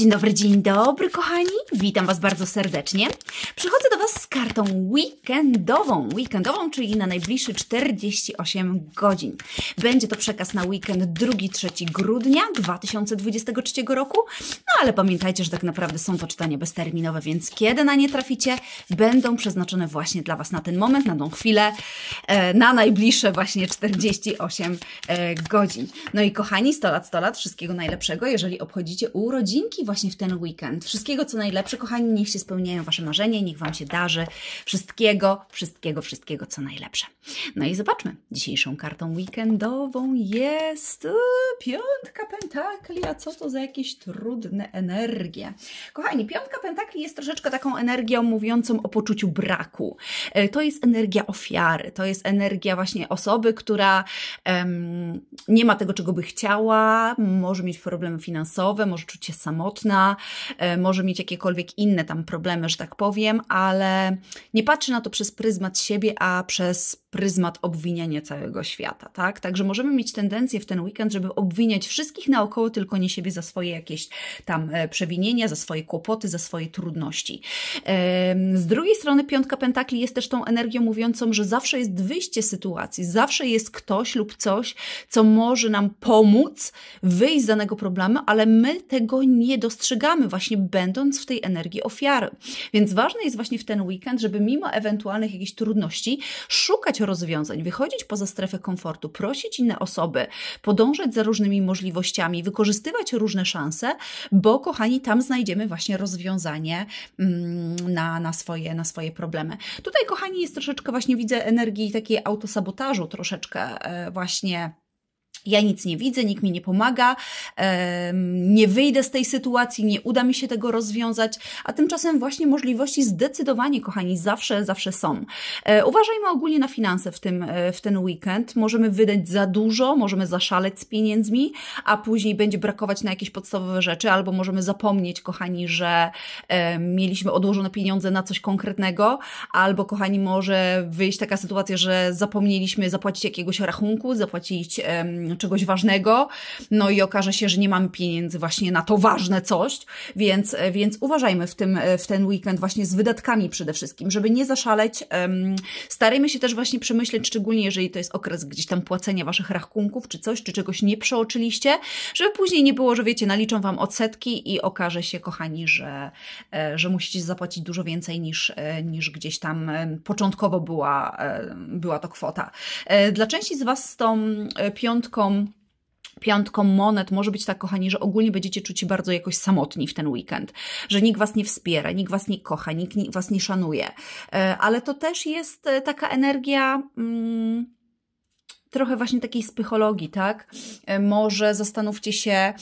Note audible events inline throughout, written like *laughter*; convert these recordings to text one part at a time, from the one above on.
Dzień dobry, dzień dobry, kochani. Witam Was bardzo serdecznie. Przychodzę do Was z kartą weekendową. Weekendową, czyli na najbliższe 48 godzin. Będzie to przekaz na weekend 2-3 grudnia 2023 roku. No ale pamiętajcie, że tak naprawdę są to czytania bezterminowe, więc kiedy na nie traficie, będą przeznaczone właśnie dla Was na ten moment, na tą chwilę, e, na najbliższe właśnie 48 e, godzin. No i kochani, 100 lat, 100 lat, wszystkiego najlepszego, jeżeli obchodzicie urodzinki właśnie w ten weekend. Wszystkiego co najlepsze, kochani, niech się spełniają Wasze marzenia, niech Wam się darzy. Wszystkiego, wszystkiego, wszystkiego co najlepsze. No i zobaczmy. Dzisiejszą kartą weekendową jest yy, piątka pentakli. A co to za jakieś trudne energie? Kochani, piątka pentakli jest troszeczkę taką energią mówiącą o poczuciu braku. Yy, to jest energia ofiary, to jest energia właśnie osoby, która yy, nie ma tego, czego by chciała, może mieć problemy finansowe, może czuć się samotna, samotna, e, może mieć jakiekolwiek inne tam problemy, że tak powiem, ale nie patrzy na to przez pryzmat siebie, a przez pryzmat obwiniania całego świata, tak? Także możemy mieć tendencję w ten weekend, żeby obwiniać wszystkich naokoło, tylko nie siebie za swoje jakieś tam e, przewinienia, za swoje kłopoty, za swoje trudności. Z drugiej strony piątka pentakli jest też tą energią mówiącą, że zawsze jest wyjście z sytuacji, zawsze jest ktoś lub coś, co może nam pomóc wyjść z danego problemu, ale my tego nie do dostrzegamy właśnie będąc w tej energii ofiary. Więc ważne jest właśnie w ten weekend, żeby mimo ewentualnych jakichś trudności szukać rozwiązań, wychodzić poza strefę komfortu, prosić inne osoby, podążać za różnymi możliwościami, wykorzystywać różne szanse, bo kochani, tam znajdziemy właśnie rozwiązanie mm, na, na, swoje, na swoje problemy. Tutaj, kochani, jest troszeczkę właśnie widzę energii takiej autosabotażu, troszeczkę e, właśnie ja nic nie widzę, nikt mi nie pomaga, nie wyjdę z tej sytuacji, nie uda mi się tego rozwiązać, a tymczasem właśnie możliwości zdecydowanie, kochani, zawsze, zawsze są. E, uważajmy ogólnie na finanse w, tym, e, w ten weekend. Możemy wydać za dużo, możemy zaszaleć z pieniędzmi, a później będzie brakować na jakieś podstawowe rzeczy, albo możemy zapomnieć, kochani, że e, mieliśmy odłożone pieniądze na coś konkretnego, albo, kochani, może wyjść taka sytuacja, że zapomnieliśmy zapłacić jakiegoś rachunku, zapłacić czegoś ważnego, no i okaże się, że nie mamy pieniędzy właśnie na to ważne coś, więc, więc uważajmy w, tym, w ten weekend właśnie z wydatkami przede wszystkim, żeby nie zaszaleć. Starajmy się też właśnie przemyśleć, szczególnie jeżeli to jest okres gdzieś tam płacenia waszych rachunków czy coś, czy czegoś nie przeoczyliście, żeby później nie było, że wiecie, naliczą wam odsetki i okaże się, kochani, że, e, że musicie zapłacić dużo więcej niż, e, niż gdzieś tam początkowo była, e, była to kwota. Dla części z was z tą piątką piątką piątką monet może być tak, kochani, że ogólnie będziecie czuć się bardzo jakoś samotni w ten weekend, że nikt was nie wspiera, nikt was nie kocha, nikt was nie szanuje. E, ale to też jest e, taka energia. Mm, trochę właśnie takiej psychologii, tak? E, może zastanówcie się, e,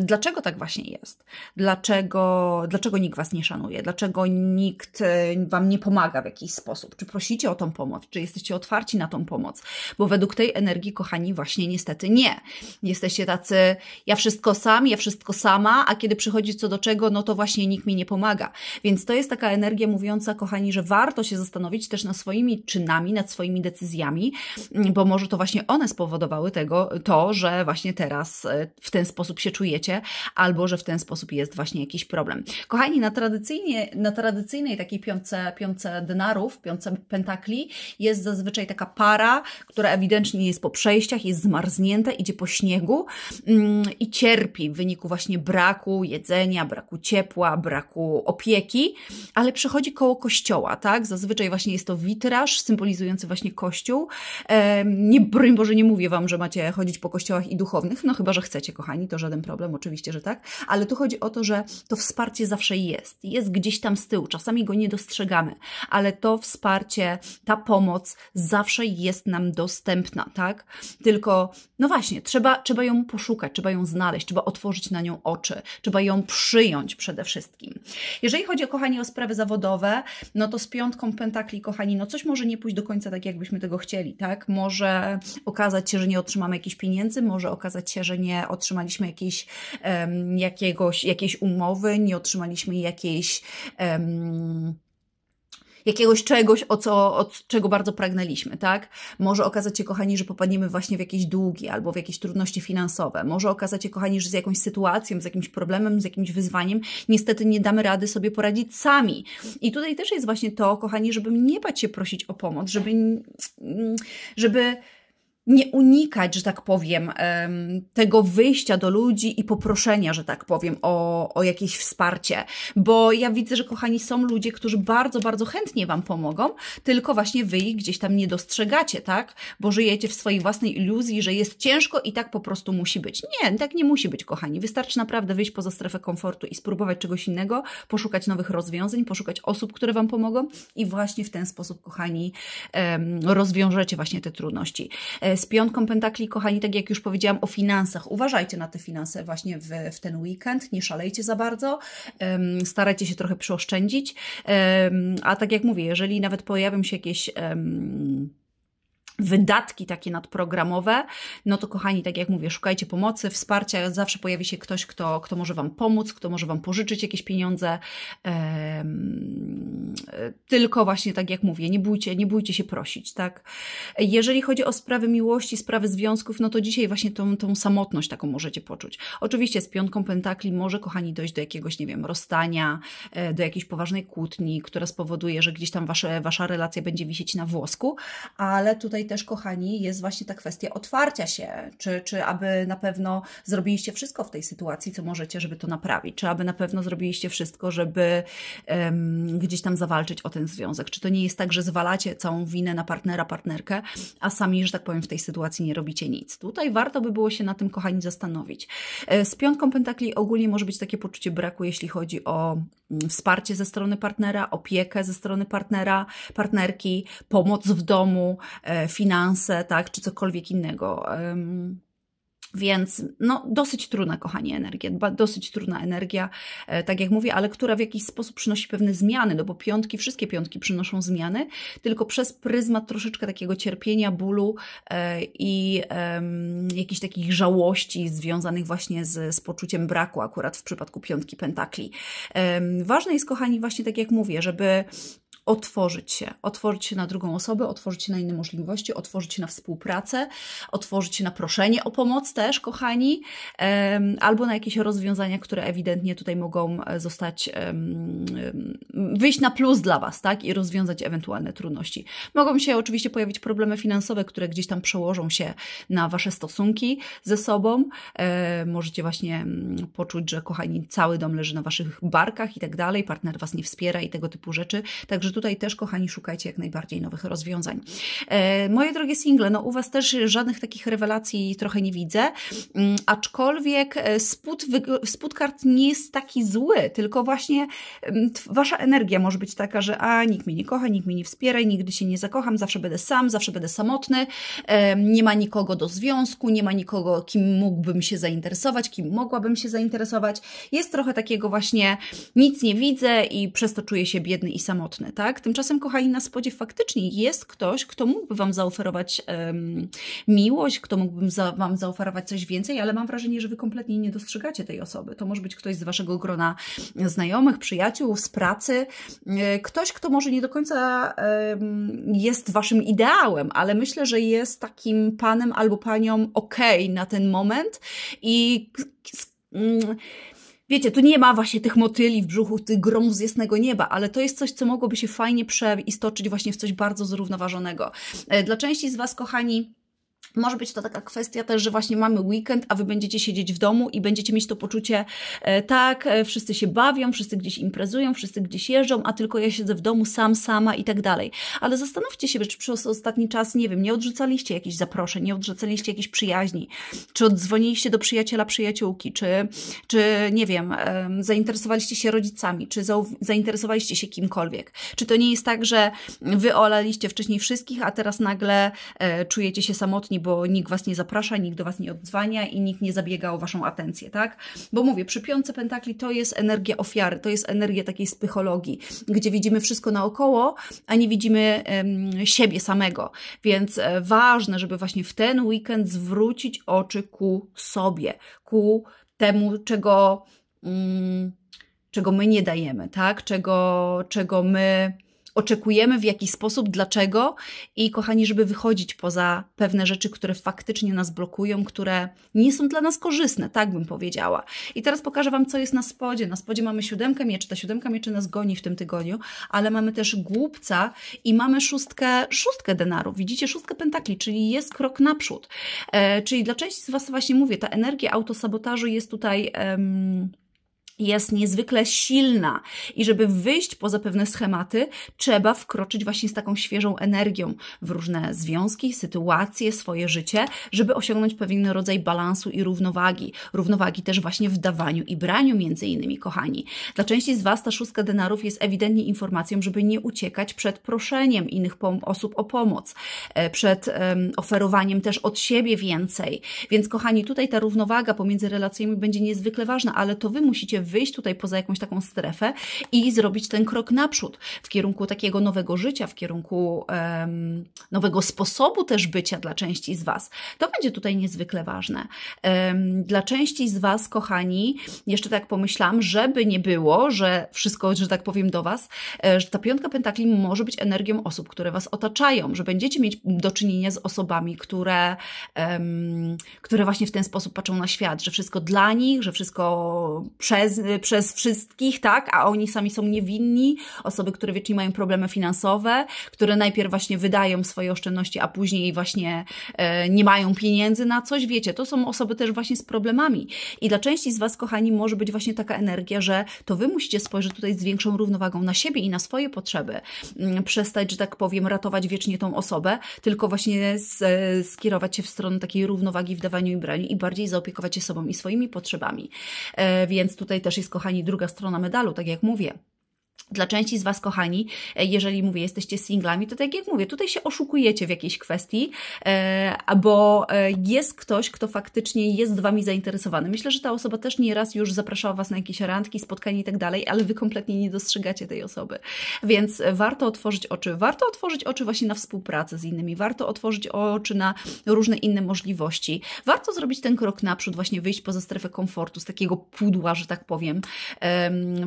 dlaczego tak właśnie jest? Dlaczego, dlaczego nikt Was nie szanuje? Dlaczego nikt e, Wam nie pomaga w jakiś sposób? Czy prosicie o tą pomoc? Czy jesteście otwarci na tą pomoc? Bo według tej energii, kochani, właśnie niestety nie. Jesteście tacy, ja wszystko sam, ja wszystko sama, a kiedy przychodzi co do czego, no to właśnie nikt mi nie pomaga. Więc to jest taka energia mówiąca, kochani, że warto się zastanowić też nad swoimi czynami, nad swoimi decyzjami, bo może to właśnie właśnie one spowodowały tego, to, że właśnie teraz e, w ten sposób się czujecie, albo że w ten sposób jest właśnie jakiś problem. Kochani, na, tradycyjnie, na tradycyjnej takiej piące, piące denarów, piące pentakli jest zazwyczaj taka para, która ewidentnie jest po przejściach, jest zmarznięta, idzie po śniegu mm, i cierpi w wyniku właśnie braku jedzenia, braku ciepła, braku opieki, ale przychodzi koło kościoła, tak? Zazwyczaj właśnie jest to witraż symbolizujący właśnie kościół, e, nie bry broń Boże, nie mówię Wam, że macie chodzić po kościołach i duchownych, no chyba, że chcecie, kochani, to żaden problem, oczywiście, że tak, ale tu chodzi o to, że to wsparcie zawsze jest, jest gdzieś tam z tyłu, czasami go nie dostrzegamy, ale to wsparcie, ta pomoc zawsze jest nam dostępna, tak? Tylko, no właśnie, trzeba, trzeba ją poszukać, trzeba ją znaleźć, trzeba otworzyć na nią oczy, trzeba ją przyjąć przede wszystkim. Jeżeli chodzi, o, kochani, o sprawy zawodowe, no to z piątką pentakli, kochani, no coś może nie pójść do końca tak, jakbyśmy tego chcieli, tak? Może okazać się, że nie otrzymamy jakichś pieniędzy, może okazać się, że nie otrzymaliśmy jakiejś, um, jakiegoś, jakiejś umowy, nie otrzymaliśmy jakiejś. Um, jakiegoś czegoś, o co, od czego bardzo pragnęliśmy, tak? Może okazać się, kochani, że popadniemy właśnie w jakieś długi albo w jakieś trudności finansowe. Może okazać się, kochani, że z jakąś sytuacją, z jakimś problemem, z jakimś wyzwaniem niestety nie damy rady sobie poradzić sami. I tutaj też jest właśnie to, kochani, żeby nie bać się prosić o pomoc, żeby, mm, żeby nie unikać, że tak powiem, tego wyjścia do ludzi i poproszenia, że tak powiem, o, o jakieś wsparcie. Bo ja widzę, że kochani są ludzie, którzy bardzo, bardzo chętnie Wam pomogą, tylko właśnie Wy ich gdzieś tam nie dostrzegacie, tak? Bo żyjecie w swojej własnej iluzji, że jest ciężko i tak po prostu musi być. Nie, tak nie musi być, kochani. Wystarczy naprawdę wyjść poza strefę komfortu i spróbować czegoś innego, poszukać nowych rozwiązań, poszukać osób, które Wam pomogą i właśnie w ten sposób, kochani, rozwiążecie właśnie te trudności e, z piątką pentakli, kochani, tak jak już powiedziałam o finansach, uważajcie na te finanse właśnie w, w ten weekend, nie szalejcie za bardzo, starajcie się trochę przyoszczędzić, a tak jak mówię, jeżeli nawet pojawią się jakieś wydatki takie nadprogramowe, no to kochani, tak jak mówię, szukajcie pomocy, wsparcia. Zawsze pojawi się ktoś, kto, kto może Wam pomóc, kto może Wam pożyczyć jakieś pieniądze. tylko właśnie tak jak mówię, nie bójcie, nie bójcie się prosić, tak? Jeżeli chodzi o sprawy miłości, sprawy związków, no to dzisiaj właśnie tą, tą samotność taką możecie poczuć. Oczywiście z piątką pentakli może, kochani, dojść do jakiegoś, nie wiem, rozstania, e, do jakiejś poważnej kłótni, która spowoduje, że gdzieś tam wasze, wasza relacja będzie wisieć na włosku, ale tutaj też, kochani, jest właśnie ta kwestia otwarcia się, czy, czy aby na pewno zrobiliście wszystko w tej sytuacji, co możecie, żeby to naprawić, czy aby na pewno zrobiliście wszystko, żeby um, gdzieś tam zawalczyć o ten związek. Czy to nie jest tak, że zwalacie całą winę na partnera, partnerkę, a sami, że tak powiem, w tej sytuacji nie robicie nic. Tutaj warto by było się na tym, kochani, zastanowić. E, z piątką pentakli ogólnie może być takie poczucie braku, jeśli chodzi o Mm, wsparcie ze strony partnera, opiekę ze strony partnera, partnerki, pomoc w domu, e, finanse, tak, czy cokolwiek innego. Więc no, dosyć trudna, kochani, energia, dosyć trudna energia, e, tak jak mówię, ale która w jakiś sposób przynosi pewne zmiany, no bo piątki, wszystkie piątki przynoszą zmiany, tylko przez pryzmat troszeczkę takiego cierpienia, bólu e, i jakichś takich żałości związanych właśnie z, z poczuciem braku, akurat w przypadku piątki pentakli. ważne jest, kochani, właśnie tak jak mówię, żeby otworzyć się, otworzyć się na drugą osobę, otworzyć się na inne możliwości, otworzyć się na współpracę, otworzyć się na proszenie o pomoc też, kochani, albo na jakieś rozwiązania, które ewidentnie tutaj mogą zostać, wyjść na plus dla Was, tak, i rozwiązać ewentualne trudności. Mogą się oczywiście pojawić problemy finansowe, które gdzieś tam przełożą się na Wasze stosunki ze sobą. E, możecie właśnie poczuć, że kochani, cały dom leży na Waszych barkach i tak dalej, partner Was nie wspiera i tego typu rzeczy. Także tutaj też, kochani, szukajcie jak najbardziej nowych rozwiązań. E, moje drogie single, no u Was też żadnych takich rewelacji trochę nie widzę, mm, aczkolwiek e, spód, spód kart nie jest taki zły, tylko właśnie mm, Wasza energia może być taka, że a, nikt mnie nie kocha, nikt mnie nie wspiera, nigdy się nie zakocham, zawsze będę sam, zawsze będę samotny, e, nie ma nikogo do związku, nie ma nikogo, kim mógłbym się zainteresować, kim mogłabym się zainteresować. Jest trochę takiego właśnie nic nie widzę i przez to czuję się biedny i samotny, tak? tak? Tymczasem, kochani, na spodzie faktycznie jest ktoś, kto mógłby Wam zaoferować um, miłość, kto mógłby za, Wam zaoferować coś więcej, ale mam wrażenie, że Wy kompletnie nie dostrzegacie tej osoby. To może być ktoś z Waszego grona znajomych, przyjaciół, z pracy, e, ktoś, kto może nie do końca um, jest Waszym ideałem, ale myślę, że jest takim panem albo panią okej okay na ten moment i um, Wiecie, tu nie ma właśnie tych motyli w brzuchu, tych gromów z jasnego nieba, ale to jest coś, co mogłoby się fajnie przeistoczyć właśnie w coś bardzo zrównoważonego. E, dla części z Was, kochani, może być to taka kwestia też, że właśnie mamy weekend, a wy będziecie siedzieć w domu i będziecie mieć to poczucie, e, tak, e, wszyscy się bawią, wszyscy gdzieś imprezują, wszyscy gdzieś jeżdżą, a tylko ja siedzę w domu sam, sama i tak dalej. Ale zastanówcie się, czy przez ostatni czas, nie wiem, nie odrzucaliście jakichś zaproszeń, nie odrzucaliście jakichś przyjaźni, czy oddzwoniliście do przyjaciela, przyjaciółki, czy, czy nie wiem, e, zainteresowaliście się rodzicami, czy zainteresowaliście się kimkolwiek. Czy to nie jest tak, że wy olaliście wcześniej wszystkich, a teraz nagle czujecie się samotni, bo nikt was nie zaprasza, nikt do was nie odzwania i nikt nie zabiega o waszą atencję, tak? Bo mówię, przy piątce pentakli to jest energia ofiary, to jest energia takiej psychologii, gdzie widzimy wszystko naokoło, a nie widzimy um, siebie samego. Więc e, ważne, żeby właśnie w ten weekend zwrócić oczy ku sobie, ku temu, czego, um, czego my nie dajemy, tak? Czego, czego my oczekujemy, w jaki sposób, dlaczego i kochani, żeby wychodzić poza pewne rzeczy, które faktycznie nas blokują, które nie są dla nas korzystne, tak bym powiedziała. I teraz pokażę Wam, co jest na spodzie. Na spodzie mamy siódemkę mieczy, ta siódemka mieczy nas goni w tym tygodniu, ale mamy też głupca i mamy szóstkę, szóstkę denarów. Widzicie, szóstkę pentakli, czyli jest krok naprzód. E, czyli dla części z Was właśnie mówię, ta energia autosabotażu jest tutaj... Em, jest niezwykle silna i żeby wyjść poza pewne schematy, trzeba wkroczyć właśnie z taką świeżą energią w różne związki, sytuacje, swoje życie, żeby osiągnąć pewien rodzaj balansu i równowagi. Równowagi też właśnie w dawaniu i braniu między innymi, kochani. Dla części z Was ta szóstka denarów jest ewidentnie informacją, żeby nie uciekać przed proszeniem innych osób o pomoc, e, przed um, oferowaniem też od siebie więcej. Więc kochani, tutaj ta równowaga pomiędzy relacjami będzie niezwykle ważna, ale to Wy musicie wyjść tutaj poza jakąś taką strefę i zrobić ten krok naprzód w kierunku takiego nowego życia, w kierunku um, nowego sposobu też bycia dla części z Was. To będzie tutaj niezwykle ważne. Um, dla części z Was, kochani, jeszcze tak pomyślałam, żeby nie było, że wszystko, że tak powiem, do Was, e, że ta piątka pentakli może być energią osób, które Was otaczają, że będziecie mieć do czynienia z osobami, które, um, które właśnie w ten sposób patrzą na świat, że wszystko dla nich, że wszystko przez przez wszystkich, tak, a oni sami są niewinni, osoby, które wiecznie mają problemy finansowe, które najpierw właśnie wydają swoje oszczędności, a później właśnie e, nie mają pieniędzy na coś, wiecie, to są osoby też właśnie z problemami. I dla części z Was, kochani, może być właśnie taka energia, że to Wy musicie spojrzeć tutaj z większą równowagą na siebie i na swoje potrzeby, mm, przestać, że tak powiem, ratować wiecznie tą osobę, tylko właśnie z, e, skierować się w stronę takiej równowagi w dawaniu i braniu i bardziej zaopiekować się sobą i swoimi potrzebami. E, więc tutaj też jest, kochani, druga strona medalu, tak jak mówię. Dla części z Was, kochani, e, jeżeli mówię, jesteście singlami, to tak jak mówię, tutaj się oszukujecie w jakiejś kwestii, e, bo e, jest ktoś, kto faktycznie jest Wami zainteresowany. Myślę, że ta osoba też nieraz już zapraszała Was na jakieś randki, spotkania i tak dalej, ale Wy kompletnie nie dostrzegacie tej osoby. Więc warto otworzyć oczy. Warto otworzyć oczy właśnie na współpracę z innymi, warto otworzyć oczy na różne inne możliwości. Warto zrobić ten krok naprzód, właśnie wyjść poza strefę komfortu, z takiego pudła, że tak powiem.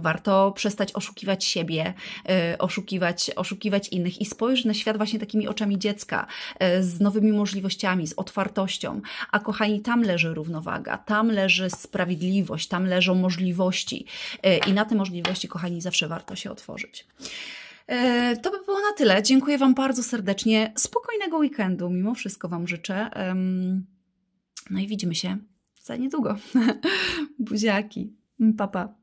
Warto przestać oszukiwać siebie, e, oszukiwać, oszukiwać innych i spojrzy na świat właśnie takimi oczami dziecka, e, z nowymi możliwościami, z otwartością. A kochani, tam leży równowaga, tam leży sprawiedliwość, tam leżą możliwości e, i na te możliwości, kochani, zawsze warto się otworzyć. To by było na tyle. Dziękuję Wam bardzo serdecznie. Spokojnego weekendu, mimo wszystko Wam życzę. No i widzimy się za niedługo. *laughs* Buziaki. Papa. Pa.